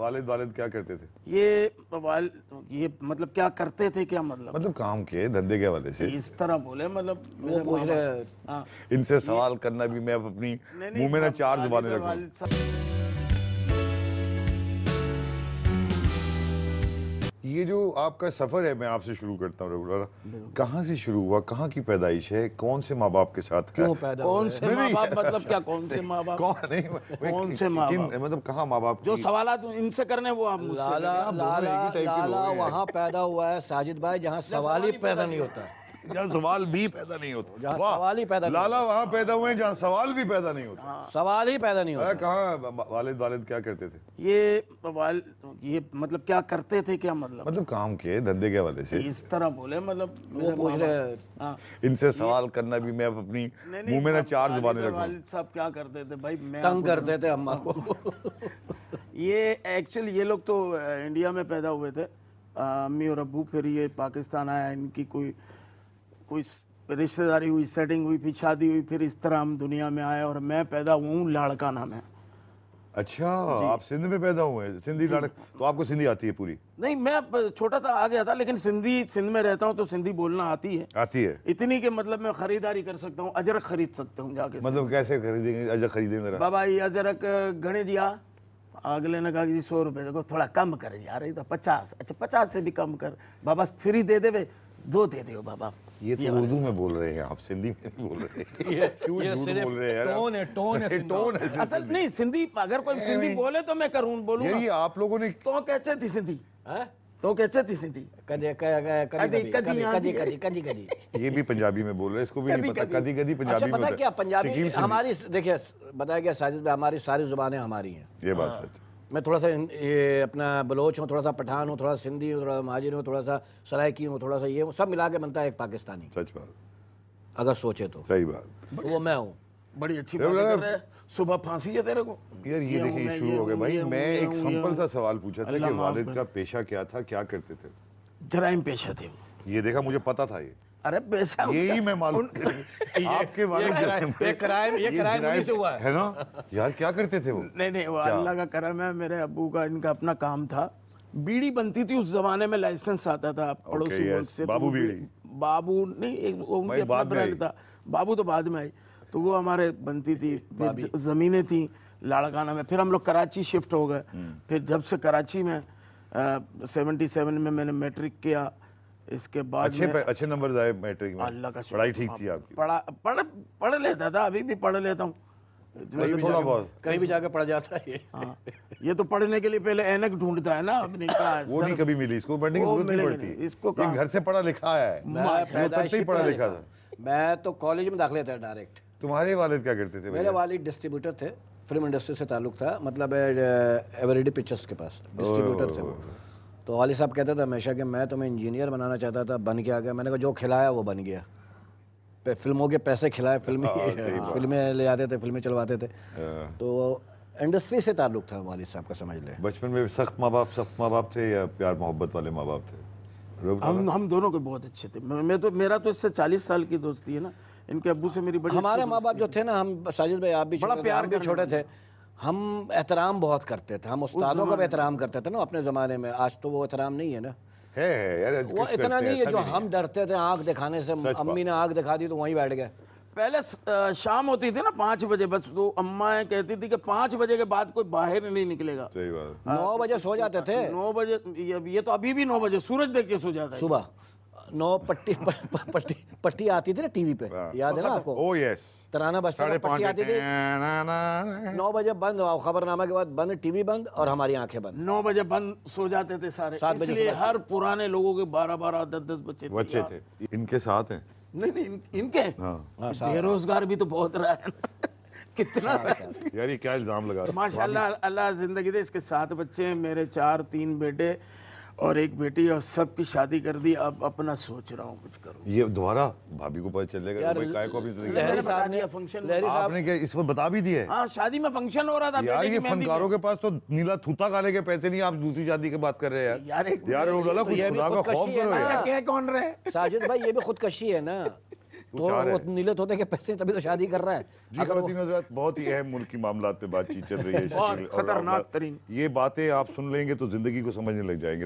वालिद वालिद क्या करते थे ये वाल ये मतलब क्या करते थे क्या मतलब मतलब काम के धंधे के वाले से इस तरह बोले मतलब मेरे पूछ रहे हाँ। इनसे सवाल करना भी मैं अपनी मुंह में ना मतलब चार जुबानें रखूं ये जो आपका सफ़र है मैं आपसे शुरू करता हूँ रघुलाला कहाँ से शुरू हुआ कहाँ की पैदाइश है कौन से माँ बाप के साथ क्यों पैदा कौन से माँ बाप मतलब क्या कौन से माँ बाप कौन नहीं कौन से माँ बाप मतलब कहाँ माँ बाप जो सवाल इनसे करने वो आप लाला लाला वहाँ पैदा हुआ है साजिद भाई जहाँ सवाल ही पैदा नहीं होता है जहाँ सवाल भी पैदा नहीं होता सवाल ही पैदा लाला वहाँ पैदा हुए जहाँ सवाल भी पैदा नहीं होता हाँ। सवाल ही पैदा नहीं होता कहाँ वालिद वालिद क्या करते थे ये वाल ये मतलब क्या करते थे क्या मतलब मतलब काम के धंधे के हवाले से इस तरह बोले मतलब वो पूछ रहे हाँ। इनसे सवाल करना भी मैं अपनी मुंह में ना मतलब चार जबाने रखूँ वालिद साहब क्या करते थे भाई मैं तंग करते थे अम्मा को ये एक्चुअली ये लोग तो इंडिया में पैदा हुए थे अम्मी और अबू फिर ये पाकिस्तान आया इनकी कोई कोई रिश्तेदारी हुई सेटिंग हुई फिर शादी हुई फिर इस तरह हम दुनिया में आए और मैं पैदा हुआ हूँ लाड़का नाम है अच्छा आप सिंध में पैदा हुए सिंधी लाड़क तो आपको सिंधी आती है पूरी नहीं मैं छोटा था आ गया था लेकिन सिंधी सिंध में रहता हूँ तो सिंधी बोलना आती है आती है इतनी के मतलब मैं खरीदारी कर सकता हूँ अजरक खरीद सकता हूँ जाके मतलब कैसे खरीदेंगे अजरक खरीदेंगे बाबा ये अजरक घने दिया अगले ने कहा कि सौ रुपये देखो थोड़ा कम कर यार तो पचास अच्छा पचास से भी कम कर बाबा फ्री दे देवे दो दे दो बाबा ये तो उर्दू में बोल रहे हैं आप सिंधी में नहीं बोल रहे हैं ये क्यों झूठ बोल रहे हैं टोन है टोन है टोन है असल नहीं सिंधी अगर कोई सिंधी बोले तो मैं करूं बोलूंगा ये आप लोगों ने तो कैसे थी सिंधी हाँ? तो हैं तो कैसे थी सिंधी हाँ कदी कदी कदी कदी कदी कदी कदी ये भी पंजाबी में बोल रहे हैं इसको भी नहीं पता कदी कदी पंजाबी अच्छा, में पता क्या पंजाबी हमारी देखिए बताया गया साजिद भाई हमारी सारी जुबानें हमारी हैं ये बात सच है मैं थोड़ा सा ये अपना बलोच हूँ थोड़ा सा पठान हूँ थोड़ा सिंधी हूँ थोड़ा सा माजिर हूँ थोड़ा सा सरायकी हूँ थोड़ा सा ये हूँ सब मिला के बनता है एक पाकिस्तानी सच बात अगर सोचे तो सही बात तो वो मैं हूँ बड़ी अच्छी बात कर रहे सुबह फांसी है तेरे को यार ये देखिए शुरू हो गया भाई मैं एक सिंपल सा सवाल पूछा था कि वालिद का पेशा क्या था क्या करते थे जराइम पेशा थे ये देखा मुझे पता था ये अरे पैसा यही मैं मालूम आपके ये क्राइम ये क्राइम ये क्राइम उन्हीं से हुआ है है ना यार क्या करते थे वो नहीं नहीं वो अल्लाह का करम है मेरे अबू का इनका अपना काम था बीड़ी बनती थी उस जमाने में लाइसेंस आता था पड़ोसी okay, yes, से तो बाबू बीड़ी बाबू नहीं एक वो उनके अपना ब्रांड था बाबू तो बाद में आई तो वो हमारे बनती थी ज़मीनें थी लाड़काना में फिर हम लोग कराची शिफ्ट हो गए हम्म। फिर जब से कराची में सेवेंटी सेवन में मैंने मैट्रिक किया इसके बाद अच्छे में, अच्छे नंबर आए मैट्रिक में अल्लाह का पढ़ाई ठीक थी हाँ, आपकी पढ़ा पढ़ पढ़ लेता था अभी भी पढ़ लेता हूँ कहीं भी थोड़ा बहुत कहीं भी जाकर पढ़ जाता है हाँ, ये तो पढ़ने के लिए पहले एनक ढूंढता है ना अपने वो नहीं कभी मिली इसको पढ़ने की जरूरत नहीं पड़ती इसको घर से पढ़ा लिखा है मैं पढ़ा लिखा था मैं तो कॉलेज में दाखिले था डायरेक्ट तुम्हारे वालिद क्या करते थे मेरे वालिद डिस्ट्रीब्यूटर थे फिल्म इंडस्ट्री से ताल्लुक था मतलब एवरेडी पिक्चर्स के पास डिस्ट्रीब्यूटर थे वो तो वाली साहब कहते थे हमेशा कि मैं तुम्हें इंजीनियर बनाना चाहता था बन के आ गया मैंने कहा जो खिलाया वो बन गया फिल्मों के पैसे खिलाए फिल्में हाँ, फिल्में ले आते थे फिल्में चलवाते थे हाँ। तो इंडस्ट्री से ताल्लुक था वाली साहब का समझ लें बचपन में सख्त माँ बाप सख्त माँ बाप थे या प्यार मोहब्बत वाले माँ बाप थे हम हम दोनों के बहुत अच्छे थे मैं तो मेरा तो इससे चालीस साल की दोस्ती है ना इनके अबू से मेरी बड़ी हमारे माँ बाप जो थे ना हम साजिद भाई आप भी बड़ा प्यार भी छोटे थे हम एहतराम बहुत करते थे हम उस्तादों का भी एहतराम करते थे ना अपने ज़माने में आज तो वो एहतराम नहीं है ना है यार वो इतना नहीं है जो हम डरते थे आँख दिखाने से अम्मी ने आँख दिखा दी तो वहीं बैठ गए पहले शाम होती थी ना पाँच बजे बस तो अम्मा कहती थी कि पाँच बजे के बाद कोई बाहर नहीं निकलेगा सही बात नौ बजे सो जाते हाँ, थे नौ बजे ये, तो अभी भी नौ बजे सूरज देख के सो जाता सुबह नौ पट्टी पट्टी पट्टी आती थी ना टीवी पे याद है ना हाँ, आपको ओ यस तराना बस्ता में पट्टी आती थी नौ बजे बंद खबरनामा के बाद बंद टीवी बंद और हमारी आंखें बंद नौ बजे बंद सो जाते थे सारे सात बजे हर पुराने लोगों के बारह बारह दस दस बच्चे बच्चे थे इनके साथ हैं नहीं नहीं इनके हाँ। हाँ, बेरोजगार भी तो बहुत रहा है कितना यार ये क्या इल्जाम लगा माशाल्लाह अल्लाह जिंदगी दे इसके सात बच्चे हैं मेरे चार तीन बेटे और एक बेटी और सबकी शादी कर दी अब अपना सोच रहा हूँ कुछ करूँ ये दोबारा भाभी को पता चलेगा इस वक्त बता भी दिया हाँ शादी में फंक्शन हो रहा था यार ये फनकारों के पास तो नीला थूता काले के पैसे नहीं आप दूसरी शादी की बात कर रहे हैं यार यार तो अच्छा, कौन रहे साजिद भाई ये भी खुदकशी है ना तो वो नीलत के पैसे तभी तो शादी कर रहा है जी बहुत ही अहम मुल्क की मामला पे बातचीत चल रही है खतरनाक तरीन ये बातें आप सुन लेंगे तो जिंदगी को समझने लग जाएंगे